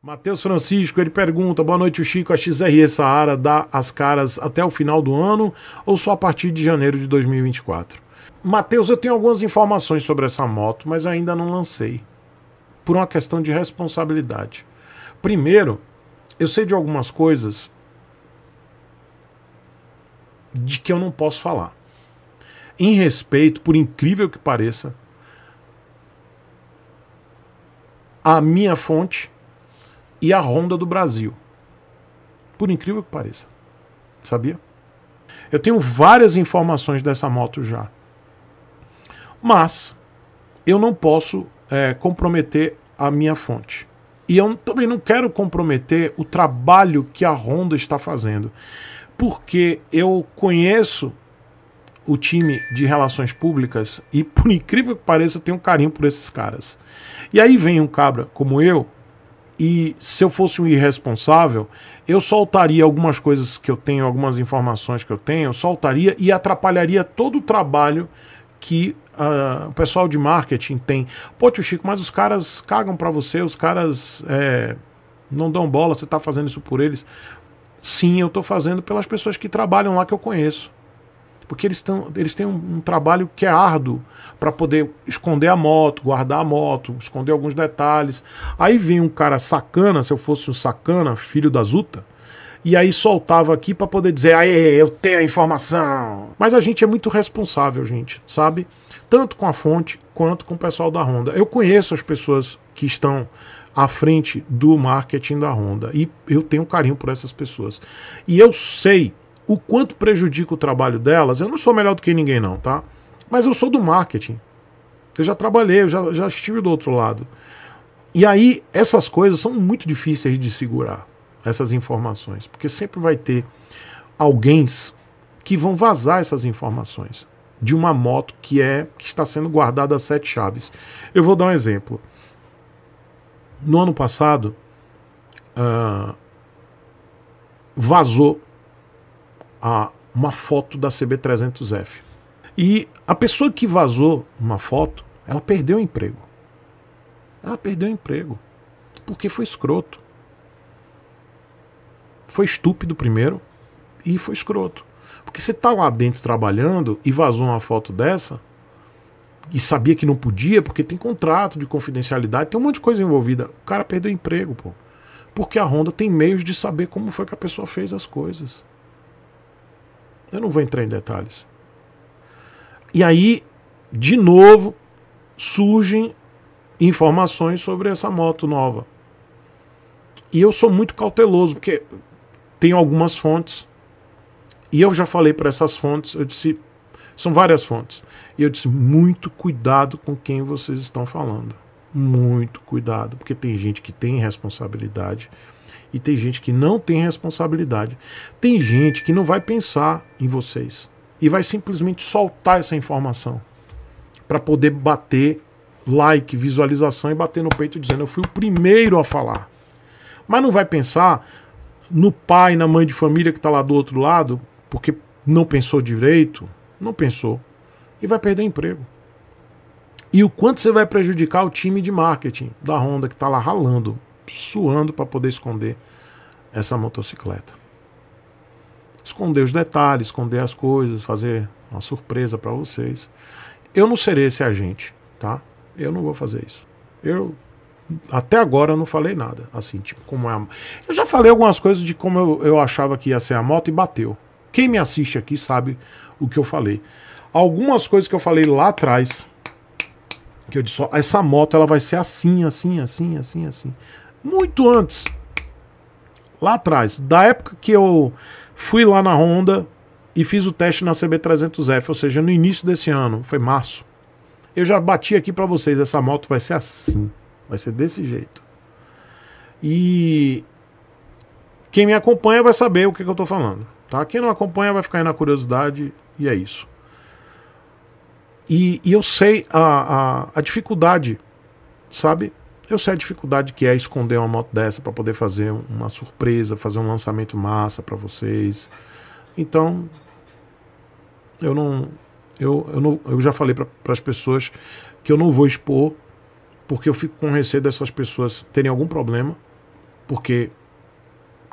Matheus Francisco, ele pergunta: boa noite, o Chico. A XRE Saara dá as caras até o final do ano ou só a partir de janeiro de 2024? Matheus, eu tenho algumas informações sobre essa moto, mas ainda não lancei. Por uma questão de responsabilidade. Primeiro, eu sei de algumas coisas de que eu não posso falar. Em respeito, por incrível que pareça, a minha fonte e a Honda do Brasil. Por incrível que pareça. Sabia? Eu tenho várias informações dessa moto já. Mas eu não posso é, comprometer a minha fonte. E eu também não quero comprometer o trabalho que a Honda está fazendo. Porque eu conheço o time de relações públicas e, por incrível que pareça, eu tenho um carinho por esses caras. E aí vem um cabra como eu, e se eu fosse um irresponsável, eu soltaria algumas coisas que eu tenho, algumas informações que eu tenho, eu soltaria e atrapalharia todo o trabalho que uh, o pessoal de marketing tem. Pô, tio Chico, mas os caras cagam para você, os caras é, não dão bola, você está fazendo isso por eles. Sim, eu estou fazendo pelas pessoas que trabalham lá que eu conheço porque eles, tão, eles têm um, um trabalho que é árduo para poder esconder a moto, guardar a moto, esconder alguns detalhes. Aí vem um cara sacana, se eu fosse um sacana, filho da Zuta, e aí soltava aqui para poder dizer, aê, eu tenho a informação. Mas a gente é muito responsável, gente, sabe? Tanto com a fonte quanto com o pessoal da Honda. Eu conheço as pessoas que estão à frente do marketing da Honda e eu tenho carinho por essas pessoas. E eu sei o quanto prejudica o trabalho delas. Eu não sou melhor do que ninguém, não, tá? Mas eu sou do marketing. Eu já trabalhei, eu já, já estive do outro lado. E aí, essas coisas são muito difíceis de segurar, essas informações, porque sempre vai ter alguém que vão vazar essas informações de uma moto que é que está sendo guardada a sete chaves. Eu vou dar um exemplo. No ano passado, uh, vazou a, uma foto da CB300F. E a pessoa que vazou uma foto, ela perdeu o emprego. Ela perdeu o emprego. Porque foi escroto. Foi estúpido primeiro e foi escroto. Porque você está lá dentro trabalhando e vazou uma foto dessa e sabia que não podia, porque tem contrato de confidencialidade, tem um monte de coisa envolvida. O cara perdeu o emprego, pô. Porque a Honda tem meios de saber como foi que a pessoa fez as coisas. Eu não vou entrar em detalhes. E aí, de novo, surgem informações sobre essa moto nova. E eu sou muito cauteloso, porque tem algumas fontes. E eu já falei para essas fontes, eu disse, são várias fontes. E eu disse, muito cuidado com quem vocês estão falando muito cuidado, porque tem gente que tem responsabilidade e tem gente que não tem responsabilidade. Tem gente que não vai pensar em vocês e vai simplesmente soltar essa informação para poder bater like, visualização e bater no peito dizendo eu fui o primeiro a falar. Mas não vai pensar no pai, na mãe de família que está lá do outro lado, porque não pensou direito, não pensou e vai perder emprego e o quanto você vai prejudicar o time de marketing da Honda que está lá ralando, suando para poder esconder essa motocicleta. Esconder os detalhes, esconder as coisas, fazer uma surpresa para vocês. Eu não serei esse agente, tá? Eu não vou fazer isso. Eu até agora eu não falei nada, assim, tipo como é a... Eu já falei algumas coisas de como eu, eu achava que ia ser a moto e bateu. Quem me assiste aqui sabe o que eu falei. Algumas coisas que eu falei lá atrás que eu disse, ó, essa moto ela vai ser assim, assim, assim, assim, assim. Muito antes. Lá atrás, da época que eu fui lá na Honda e fiz o teste na CB300F, ou seja, no início desse ano, foi março. Eu já bati aqui para vocês, essa moto vai ser assim, vai ser desse jeito. E quem me acompanha vai saber o que, que eu tô falando, tá? Quem não acompanha vai ficar aí na curiosidade e é isso. E, e eu sei a, a, a, dificuldade, sabe? Eu sei a dificuldade que é esconder uma moto dessa para poder fazer uma surpresa, fazer um lançamento massa para vocês. Então, eu não, eu, eu, não, eu já falei para as pessoas que eu não vou expor, porque eu fico com receio dessas pessoas terem algum problema, porque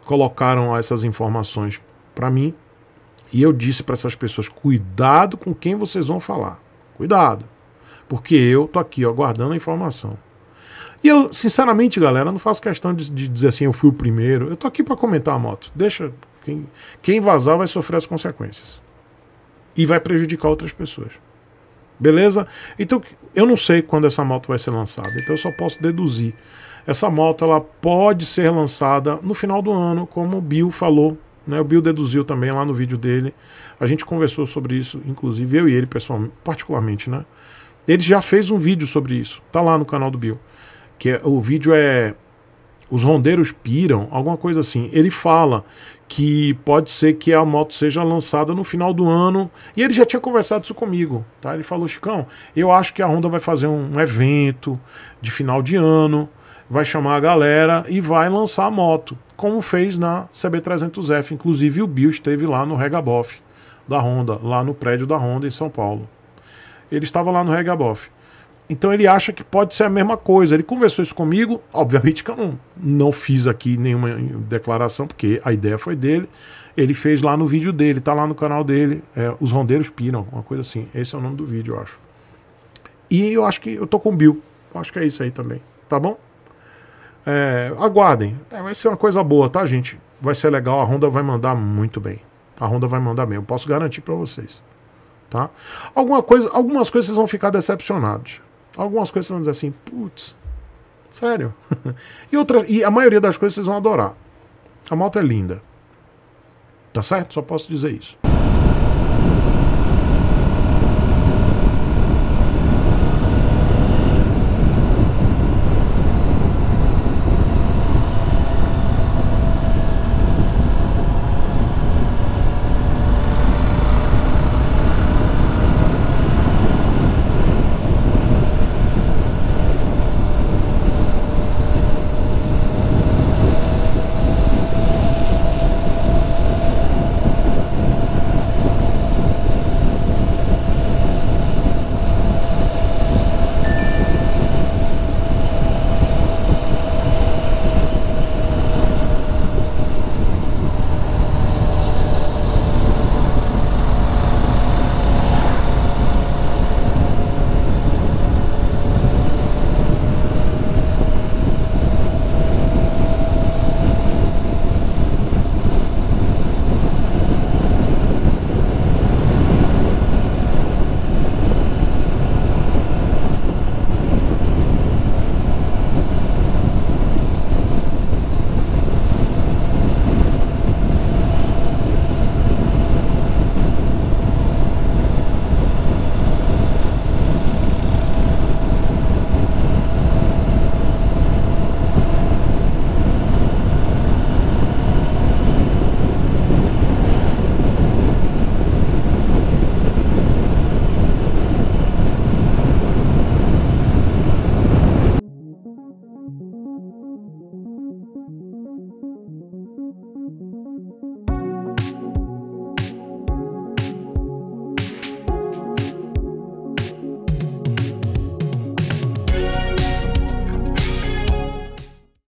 colocaram essas informações para mim e eu disse para essas pessoas: cuidado com quem vocês vão falar. Cuidado. Porque eu tô aqui, ó, guardando a informação. E eu, sinceramente, galera, não faço questão de, de dizer assim, eu fui o primeiro. Eu tô aqui para comentar a moto. Deixa. Quem, quem vazar vai sofrer as consequências. E vai prejudicar outras pessoas. Beleza? Então, eu não sei quando essa moto vai ser lançada. Então, eu só posso deduzir. Essa moto ela pode ser lançada no final do ano, como o Bill falou né? O Bill deduziu também lá no vídeo dele. A gente conversou sobre isso, inclusive eu e ele pessoalmente, particularmente, né? Ele já fez um vídeo sobre isso. Tá lá no canal do Bill. Que é, o vídeo é os rondeiros piram, alguma coisa assim. Ele fala que pode ser que a moto seja lançada no final do ano. E ele já tinha conversado isso comigo, tá? Ele falou, Chicão, eu acho que a Honda vai fazer um evento de final de ano vai chamar a galera e vai lançar a moto, como fez na CB300F. Inclusive o Bill esteve lá no Regaboff da Honda, lá no prédio da Honda em São Paulo. Ele estava lá no Regaboff. Então ele acha que pode ser a mesma coisa. Ele conversou isso comigo, obviamente que eu não, não fiz aqui nenhuma declaração, porque a ideia foi dele. Ele fez lá no vídeo dele, tá lá no canal dele. É, Os Rondeiros Piram, uma coisa assim. Esse é o nome do vídeo, eu acho. E eu acho que eu tô com o Bill. Eu acho que é isso aí também. Tá bom? É, aguardem. É, vai ser uma coisa boa, tá, gente? Vai ser legal. A Honda vai mandar muito bem. A Honda vai mandar bem. Eu posso garantir para vocês. Tá? Alguma coisa, algumas coisas vocês vão ficar decepcionados. Algumas coisas vocês vão dizer assim, putz, sério. e, outra, e a maioria das coisas vocês vão adorar. A moto é linda. Tá certo? Só posso dizer isso.